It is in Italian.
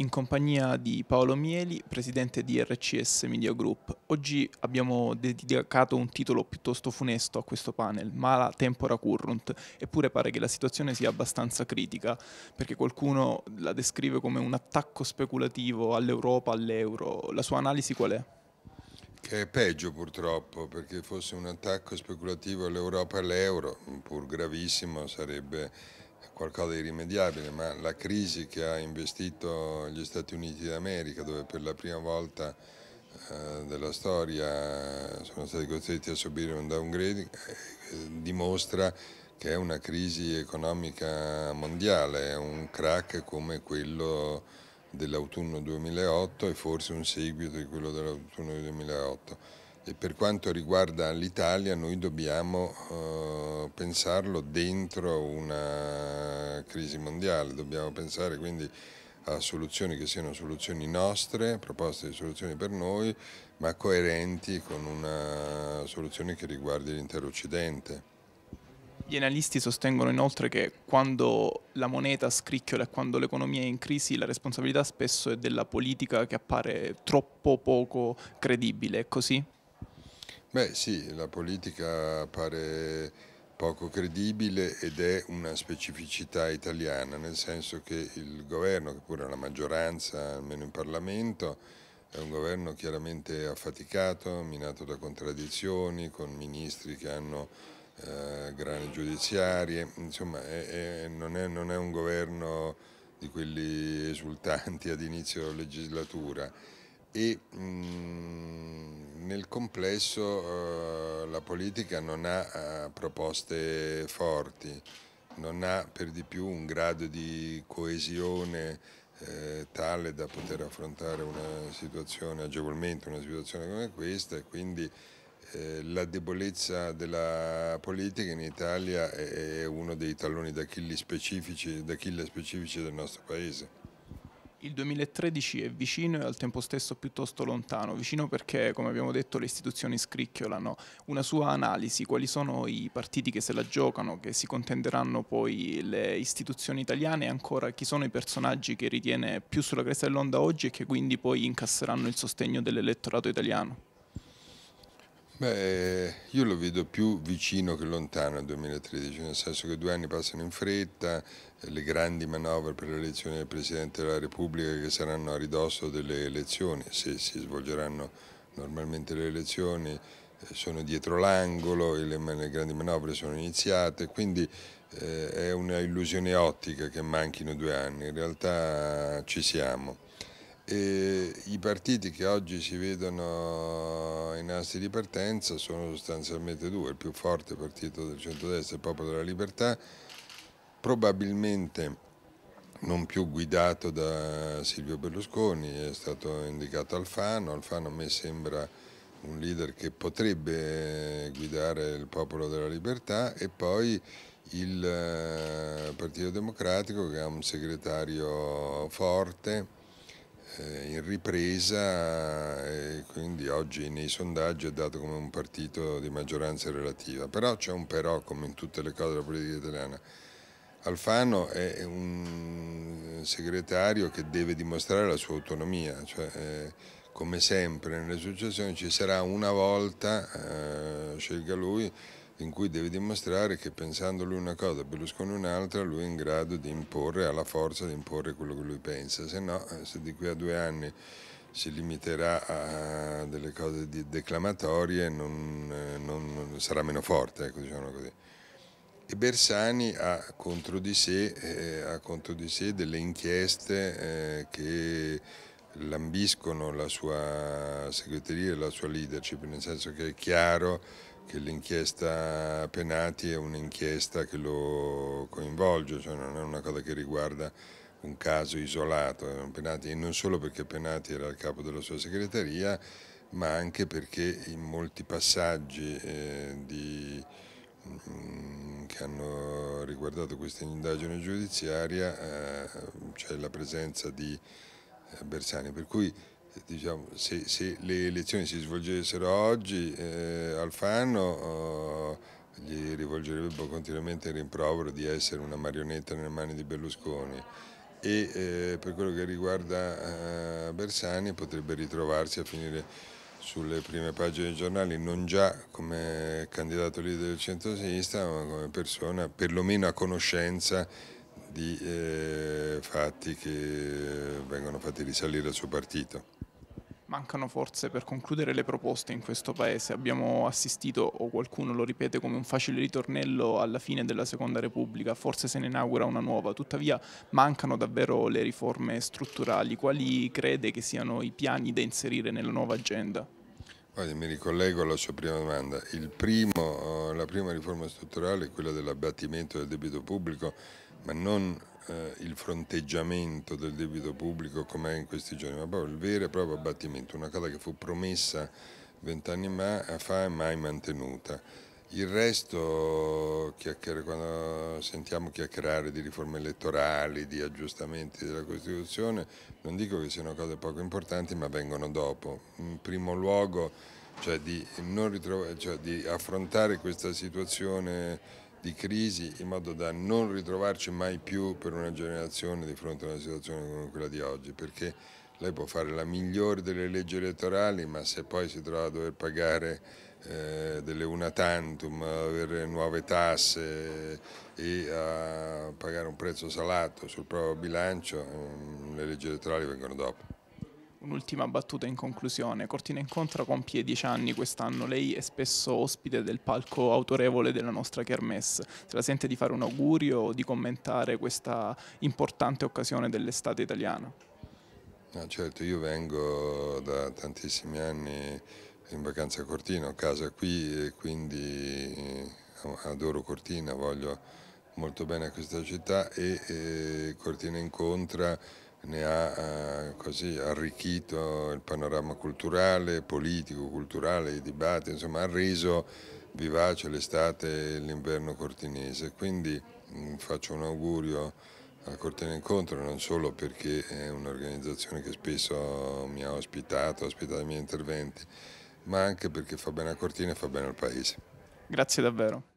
in compagnia di Paolo Mieli, presidente di RCS Media Group. Oggi abbiamo dedicato un titolo piuttosto funesto a questo panel, Mala Tempora Current, eppure pare che la situazione sia abbastanza critica, perché qualcuno la descrive come un attacco speculativo all'Europa, all'euro. La sua analisi qual è? Che è peggio purtroppo, perché fosse un attacco speculativo all'Europa e all'euro, pur gravissimo, sarebbe qualcosa di irrimediabile, ma la crisi che ha investito gli Stati Uniti d'America, dove per la prima volta eh, della storia sono stati costretti a subire un downgrade, eh, dimostra che è una crisi economica mondiale, è un crack come quello dell'autunno 2008 e forse un seguito di quello dell'autunno 2008 e per quanto riguarda l'Italia noi dobbiamo eh, pensarlo dentro una crisi mondiale, dobbiamo pensare quindi a soluzioni che siano soluzioni nostre, proposte di soluzioni per noi, ma coerenti con una soluzione che riguardi l'intero Occidente. Gli analisti sostengono inoltre che quando la moneta scricchiola e quando l'economia è in crisi la responsabilità spesso è della politica che appare troppo poco credibile, è così? Beh sì, la politica pare poco credibile ed è una specificità italiana, nel senso che il governo, che pure ha la maggioranza, almeno in Parlamento, è un governo chiaramente affaticato, minato da contraddizioni, con ministri che hanno eh, grane giudiziarie, insomma è, è, non, è, non è un governo di quelli esultanti ad inizio legislatura e mh, mm, nel complesso uh, la politica non ha uh, proposte forti, non ha per di più un grado di coesione eh, tale da poter affrontare una situazione agevolmente, una situazione come questa e quindi eh, la debolezza della politica in Italia è, è uno dei talloni d'Achille specifici, specifici del nostro Paese. Il 2013 è vicino e al tempo stesso piuttosto lontano, vicino perché come abbiamo detto le istituzioni scricchiolano. Una sua analisi, quali sono i partiti che se la giocano, che si contenderanno poi le istituzioni italiane e ancora chi sono i personaggi che ritiene più sulla cresta dell'onda oggi e che quindi poi incasseranno il sostegno dell'elettorato italiano? Beh, io lo vedo più vicino che lontano al 2013, nel senso che due anni passano in fretta, le grandi manovre per l'elezione del Presidente della Repubblica che saranno a ridosso delle elezioni, se si svolgeranno normalmente le elezioni, eh, sono dietro l'angolo, le, le grandi manovre sono iniziate, quindi eh, è una illusione ottica che manchino due anni, in realtà ci siamo. E I partiti che oggi si vedono in assi di partenza sono sostanzialmente due, il più forte partito del centrodestra, il Popolo della Libertà, probabilmente non più guidato da Silvio Berlusconi, è stato indicato Alfano, Alfano a me sembra un leader che potrebbe guidare il Popolo della Libertà e poi il eh, Partito Democratico che ha un segretario forte eh, in ripresa e quindi oggi nei sondaggi è dato come un partito di maggioranza relativa. Però c'è un però come in tutte le cose della politica italiana. Alfano è un segretario che deve dimostrare la sua autonomia, cioè, eh, come sempre nelle successioni ci sarà una volta, eh, scelga lui, in cui deve dimostrare che pensando lui una cosa, Berlusconi un'altra, lui è in grado di imporre, ha la forza di imporre quello che lui pensa, se no eh, se di qui a due anni si limiterà a delle cose declamatorie non, eh, non, sarà meno forte, ecco, diciamo così. E Bersani ha contro di sé, eh, ha contro di sé delle inchieste eh, che lambiscono la sua segreteria e la sua leadership, nel senso che è chiaro che l'inchiesta Penati è un'inchiesta che lo coinvolge, cioè non è una cosa che riguarda un caso isolato, Penati, non solo perché Penati era il capo della sua segreteria, ma anche perché in molti passaggi eh, di, mh, mm, che hanno riguardato questa indagine giudiziaria eh, c'è la presenza di eh, Bersani, per cui diciamo, se, se, le elezioni si svolgessero oggi, eh, Alfano eh, gli rivolgerebbe continuamente il rimprovero di essere una marionetta nelle mani di Berlusconi e eh, per quello che riguarda eh, Bersani potrebbe ritrovarsi a finire sulle prime pagine dei giornali non già come candidato leader del centro-sinistra ma come persona perlomeno a conoscenza di eh, fatti che eh, vengono fatti risalire al suo partito. Mancano forze per concludere le proposte in questo Paese. Abbiamo assistito, o qualcuno lo ripete, come un facile ritornello alla fine della Seconda Repubblica, forse se ne inaugura una nuova, tuttavia mancano davvero le riforme strutturali. Quali crede che siano i piani da inserire nella nuova agenda? Guardi, mi ricollego alla sua prima domanda. Primo, eh, la prima riforma strutturale è quella dell'abbattimento del debito pubblico ma non eh, il fronteggiamento del debito pubblico come è in questi giorni, ma proprio il vero e proprio abbattimento, una cosa che fu promessa vent'anni fa e mai mantenuta. Il resto, quando sentiamo chiacchierare di riforme elettorali, di aggiustamenti della Costituzione, non dico che siano cose poco importanti, ma vengono dopo. In primo luogo, cioè di, cioè di affrontare questa situazione di crisi in modo da non ritrovarci mai più per una generazione di fronte a una situazione come quella di oggi, perché lei può fare la migliore delle leggi elettorali, ma se poi si trova a dover pagare eh, delle una tantum, avere nuove tasse e a eh, pagare un prezzo salato sul proprio bilancio, eh, le leggi elettorali vengono dopo. Un'ultima battuta in conclusione. Cortina Incontra compie dieci anni quest'anno. Lei è spesso ospite del palco autorevole della nostra Kermesse. Se la sente di fare un augurio o di commentare questa importante occasione dell'estate italiana? No, certo, io vengo da tantissimi anni in vacanza a Cortina, a casa qui e quindi eh, adoro Cortina, voglio molto bene a questa città e, e eh, Cortina Incontra ne ha eh, così arricchito il panorama culturale, politico, culturale, i dibattiti, insomma ha reso vivace l'estate e l'inverno cortinese. Quindi mm, faccio un augurio a Cortina Incontro, non solo perché è un'organizzazione che spesso mi ha ospitato, ha ospitato i miei interventi, ma anche perché fa bene a Cortina e fa bene al Paese. Grazie davvero.